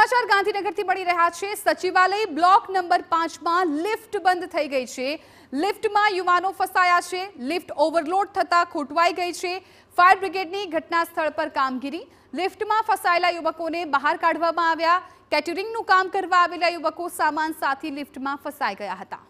સમાચાર ગાંધીનગરથી મળી રહ્યા છે સચિવાલય બ્લોક નંબર પાંચમાં લિફ્ટ બંધ થઈ ગઈ છે લિફ્ટમાં યુવાનો ફસાયા છે લિફ્ટ ઓવરલોડ થતાં ખોટવાઈ ગઈ છે ફાયર બ્રિગેડની ઘટના સ્થળ પર કામગીરી લિફ્ટમાં ફસાયેલા યુવકોને બહાર કાઢવામાં આવ્યા કેટરિંગનું કામ કરવા આવેલા યુવકો સામાન સાથે લિફ્ટમાં ફસાઈ ગયા હતા